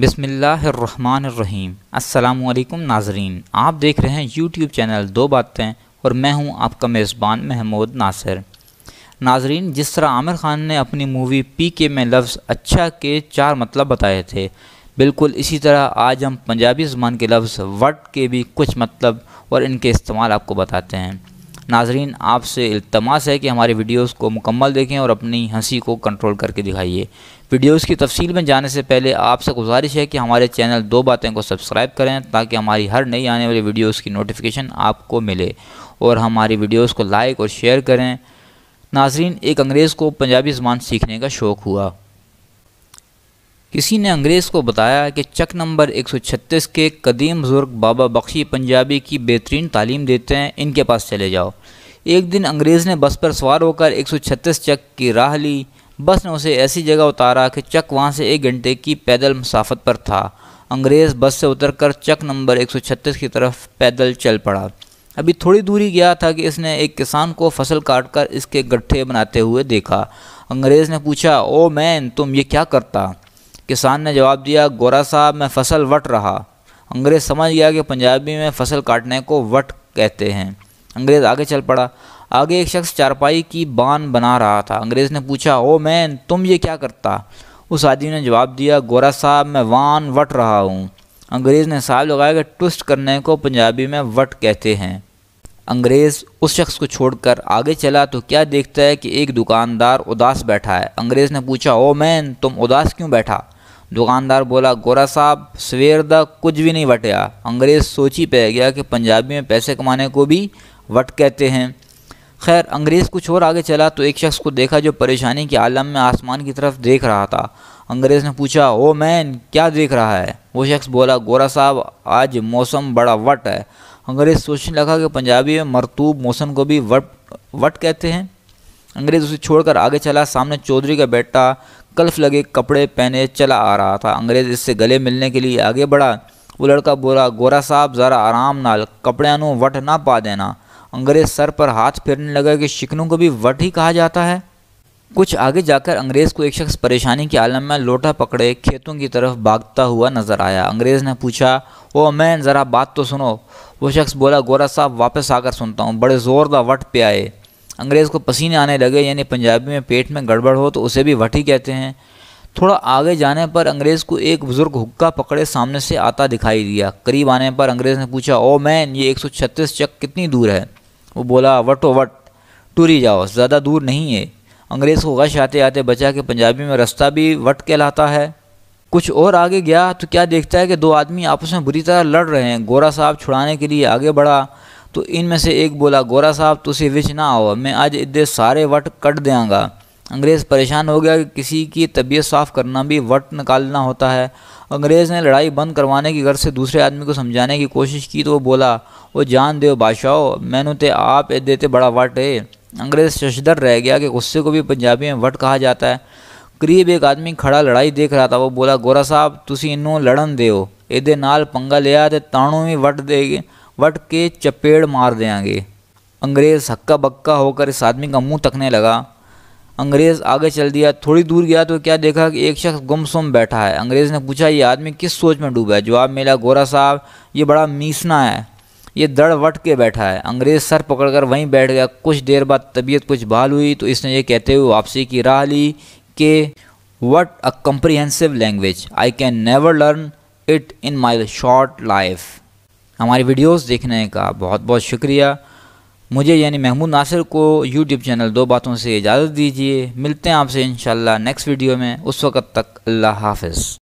बिसमीम् अल्लाम नाजरीन आप देख रहे हैं यूट्यूब चैनल दो बातें और मैं हूं आपका मेज़बान महमूद नासिर नाजरीन जिस तरह आमिर ख़ान ने अपनी मूवी पी के में लफ्ज़ अच्छा के चार मतलब बताए थे बिल्कुल इसी तरह आज हम पंजाबी ज़बान के लफ्ज़ वट के भी कुछ मतलब और इनके इस्तेमाल आपको बताते हैं नाजरीन आपसे इल्तमास है कि हमारे वीडियोस को मुकम्मल देखें और अपनी हंसी को कंट्रोल करके दिखाइए वीडियोस की तफसील में जाने से पहले आपसे गुजारिश है कि हमारे चैनल दो बातें को सब्सक्राइब करें ताकि हमारी हर नई आने वाली वीडियोस की नोटिफिकेशन आपको मिले और हमारी वीडियोज़ को लाइक और शेयर करें नाजरीन एक अंग्रेज़ को पंजाबी ज़बान सीखने का शौक़ हुआ किसी ने अंग्रेज़ को बताया कि चक नंबर 136 के कदीम बुज़ुर्ग बाबा बख्शी पंजाबी की बेहतरीन तालीम देते हैं इनके पास चले जाओ एक दिन अंग्रेज़ ने बस पर सवार होकर 136 चक की राह ली बस ने उसे ऐसी जगह उतारा कि चक वहाँ से एक घंटे की पैदल मसाफत पर था अंग्रेज़ बस से उतरकर चक नंबर 136 की तरफ पैदल चल पड़ा अभी थोड़ी दूरी गया था कि इसने एक किसान को फसल काट कर इसके गट्ठे बनाते हुए देखा अंग्रेज़ ने पूछा ओ मैन तुम ये क्या करता किसान ने जवाब दिया गोरा साहब मैं फसल वट रहा अंग्रेज़ समझ गया कि पंजाबी में फसल काटने को वट कहते हैं अंग्रेज़ आगे चल पड़ा आगे एक शख्स चारपाई की बान बना रहा था अंग्रेज़ ने पूछा ओ मैन तुम ये क्या करता उस आदमी ने जवाब दिया गोरा साहब मैं वान वट रहा हूँ अंग्रेज़ ने साहब लगाया कि ट्विस्ट करने को पंजाबी में वट कहते हैं अंग्रेज़ उस शख्स को छोड़कर आगे चला तो क्या देखता है कि एक दुकानदार उदास बैठा है अंग्रेज़ ने पूछा ओ मैन तुम उदास क्यों बैठा दुकानदार बोला गोरा साहब सवेर दा कुछ भी नहीं वटया अंग्रेज़ सोच ही पै गया कि पंजाबी में पैसे कमाने को भी वट कहते हैं खैर अंग्रेज़ कुछ और आगे चला तो एक शख्स को देखा जो परेशानी के आलम में आसमान की तरफ देख रहा था अंग्रेज़ ने पूछा ओ मैन क्या देख रहा है वो शख्स बोला गोरा साहब आज मौसम बड़ा वट है अंग्रेज़ सोचने लगा कि पंजाबी में मरतूब मौसम को भी वट वट कहते हैं अंग्रेज उसे छोड़कर आगे चला सामने चौधरी का बेटा कल्फ लगे कपड़े पहने चला आ रहा था अंग्रेज इससे गले मिलने के लिए आगे बढ़ा वो लड़का बोला गोरा साहब ज़रा आराम नाल कपड़ियाँ वट ना पा देना अंग्रेज सर पर हाथ फेरने लगा कि शिकनों को भी वट ही कहा जाता है कुछ आगे जाकर अंग्रेज़ को एक शख्स परेशानी के आलम में लोटा पकड़े खेतों की तरफ भागता हुआ नज़र आया अंग्रेज़ ने पूछा ओ मैन ज़रा बात तो सुनो वो शख्स बोला गोरा साहब वापस आकर सुनता हूँ बड़े ज़ोरदार वट पे आए अंग्रेज़ को पसीने आने लगे यानी पंजाबी में पेट में गड़बड़ हो तो उसे भी वटी कहते हैं थोड़ा आगे जाने पर अंग्रेज़ को एक बुज़ुर्ग हुक्का पकड़े सामने से आता दिखाई दिया करीब आने पर अंग्रेज़ ने पूछा ओ मैन ये 136 चक कितनी दूर है वो बोला वट ओ वट टूरी जाओ ज़्यादा दूर नहीं है अंग्रेज़ को गश आते आते बचा कि पंजाबी में रास्ता भी वट कहलाता है कुछ और आगे गया तो क्या देखता है कि दो आदमी आपस में बुरी तरह लड़ रहे हैं गोरा साहब छुड़ाने के लिए आगे बढ़ा तो इनमें से एक बोला गोरा साहब तुसी विच ना आओ मैं आज इदे सारे वट कट देंगा अंग्रेज़ परेशान हो गया कि किसी की तबीयत साफ़ करना भी वट निकालना होता है अंग्रेज़ ने लड़ाई बंद करवाने की गर्ज से दूसरे आदमी को समझाने की कोशिश की तो वो बोला वो जान दो बादशाह मैनू तो आप इदे ते बड़ा वट है अंग्रेज़ शशधर रह गया कि गुस्से को भी पंजाबी में वट कहा जाता है करीब एक आदमी खड़ा लड़ाई देख रहा था वो बोला गोरा साहब तुम इनू लड़न दो ये नाल पंगा लिया तो ताणू भी वट दे वट के चपेड़ मार देंगे अंग्रेज़ हक्का बक्का होकर इस आदमी का मुंह तकने लगा अंग्रेज़ आगे चल दिया थोड़ी दूर गया तो क्या देखा कि एक शख्स गुमसुम बैठा है अंग्रेज़ ने पूछा ये आदमी किस सोच में डूबा है जवाब मिला गोरा साहब ये बड़ा मीसना है ये दड़ वट के बैठा है अंग्रेज़ सर पकड़कर वहीं बैठ गया कुछ देर बाद तबीयत कुछ बहाल हुई तो इसने ये कहते हुए वापसी की राह ली कि what a comprehensive language I can never learn it in my short life हमारी वीडियोस देखने का बहुत बहुत शुक्रिया मुझे यानी महमूद नासिर को यूट्यूब चैनल दो बातों से इजाज़त दीजिए मिलते हैं आपसे इन नेक्स्ट वीडियो में उस वक्त तक अल्लाह हाफ